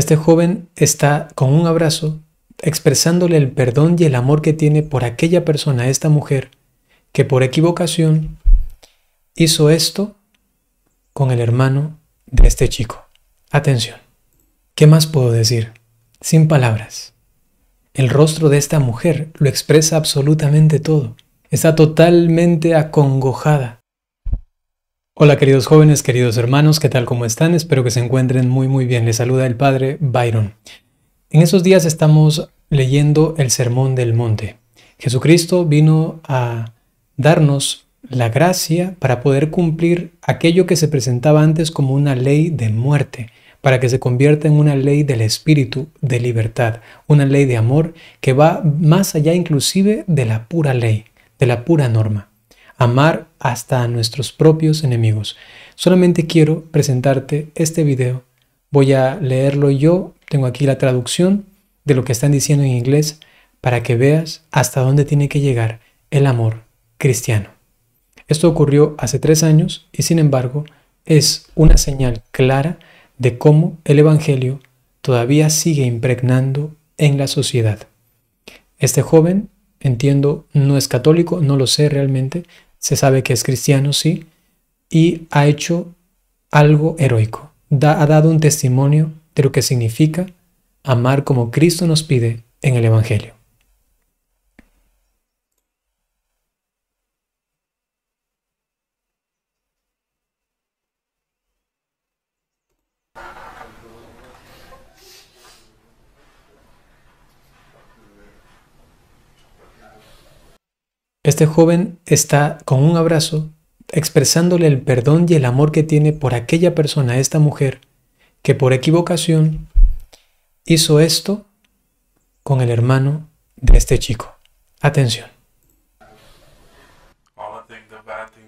Este joven está con un abrazo expresándole el perdón y el amor que tiene por aquella persona, esta mujer, que por equivocación hizo esto con el hermano de este chico. Atención, ¿qué más puedo decir? Sin palabras. El rostro de esta mujer lo expresa absolutamente todo. Está totalmente acongojada. Hola queridos jóvenes, queridos hermanos, ¿qué tal cómo están? Espero que se encuentren muy muy bien. Les saluda el Padre Byron. En esos días estamos leyendo el Sermón del Monte. Jesucristo vino a darnos la gracia para poder cumplir aquello que se presentaba antes como una ley de muerte, para que se convierta en una ley del espíritu de libertad, una ley de amor que va más allá inclusive de la pura ley, de la pura norma amar hasta a nuestros propios enemigos. Solamente quiero presentarte este video. Voy a leerlo yo. Tengo aquí la traducción de lo que están diciendo en inglés para que veas hasta dónde tiene que llegar el amor cristiano. Esto ocurrió hace tres años y sin embargo es una señal clara de cómo el Evangelio todavía sigue impregnando en la sociedad. Este joven, entiendo, no es católico, no lo sé realmente, se sabe que es cristiano, sí, y ha hecho algo heroico. Da, ha dado un testimonio de lo que significa amar como Cristo nos pide en el Evangelio. Este joven está con un abrazo expresándole el perdón y el amor que tiene por aquella persona, esta mujer, que por equivocación hizo esto con el hermano de este chico. Atención.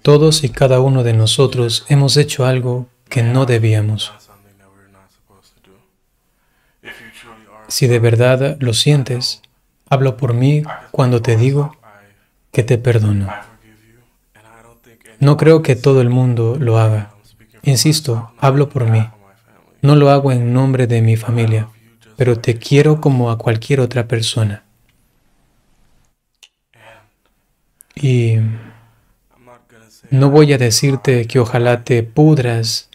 Todos y cada uno de nosotros hemos hecho algo que no debíamos. Si de verdad lo sientes, hablo por mí cuando te digo que te perdono. No creo que todo el mundo lo haga. Insisto, hablo por mí. No lo hago en nombre de mi familia, pero te quiero como a cualquier otra persona. Y no voy a decirte que ojalá te pudras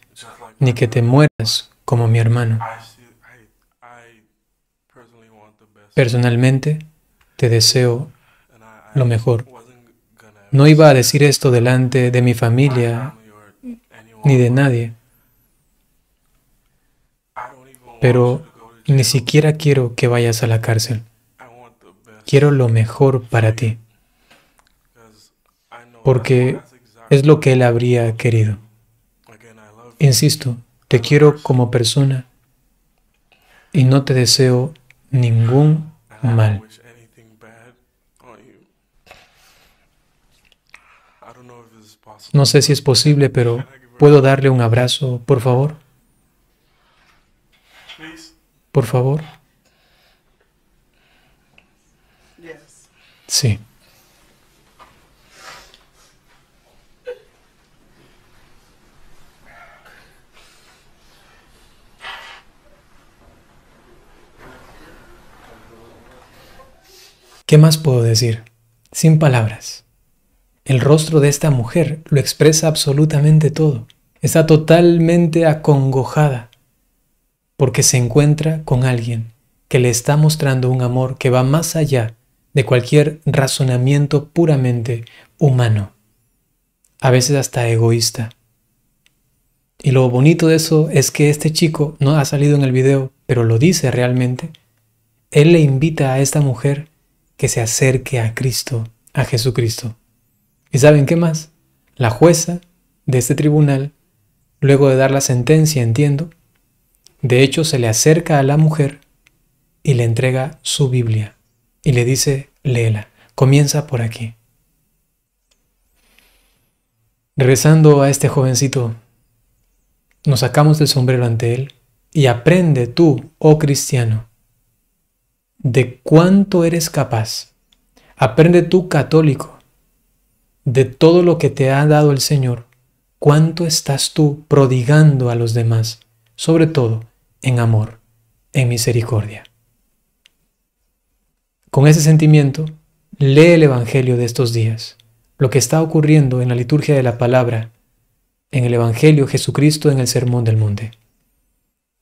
ni que te mueras como mi hermano. Personalmente, te deseo lo mejor. No iba a decir esto delante de mi familia ni de nadie. Pero ni siquiera quiero que vayas a la cárcel. Quiero lo mejor para ti. Porque es lo que él habría querido. Insisto, te quiero como persona y no te deseo ningún mal. No sé si es posible, pero ¿puedo darle un abrazo, por favor? Por favor. Sí. ¿Qué más puedo decir? Sin palabras. El rostro de esta mujer lo expresa absolutamente todo. Está totalmente acongojada porque se encuentra con alguien que le está mostrando un amor que va más allá de cualquier razonamiento puramente humano, a veces hasta egoísta. Y lo bonito de eso es que este chico no ha salido en el video, pero lo dice realmente. Él le invita a esta mujer que se acerque a Cristo, a Jesucristo. ¿Y saben qué más? La jueza de este tribunal, luego de dar la sentencia, entiendo, de hecho se le acerca a la mujer y le entrega su Biblia y le dice, léela, comienza por aquí. Regresando a este jovencito, nos sacamos del sombrero ante él y aprende tú, oh cristiano, de cuánto eres capaz. Aprende tú, católico, de todo lo que te ha dado el Señor, cuánto estás tú prodigando a los demás, sobre todo en amor, en misericordia. Con ese sentimiento, lee el Evangelio de estos días, lo que está ocurriendo en la liturgia de la palabra, en el Evangelio Jesucristo en el Sermón del Monte.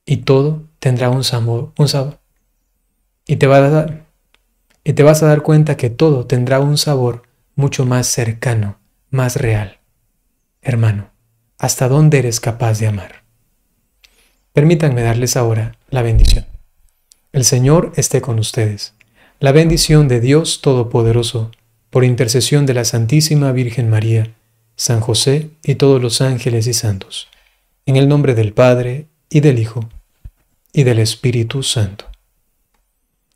Y todo tendrá un sabor, un sabor. Y te, y te vas a dar cuenta que todo tendrá un sabor mucho más cercano, más real. Hermano, ¿hasta dónde eres capaz de amar? Permítanme darles ahora la bendición. El Señor esté con ustedes. La bendición de Dios Todopoderoso, por intercesión de la Santísima Virgen María, San José y todos los ángeles y santos. En el nombre del Padre, y del Hijo, y del Espíritu Santo.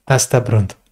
Hasta pronto.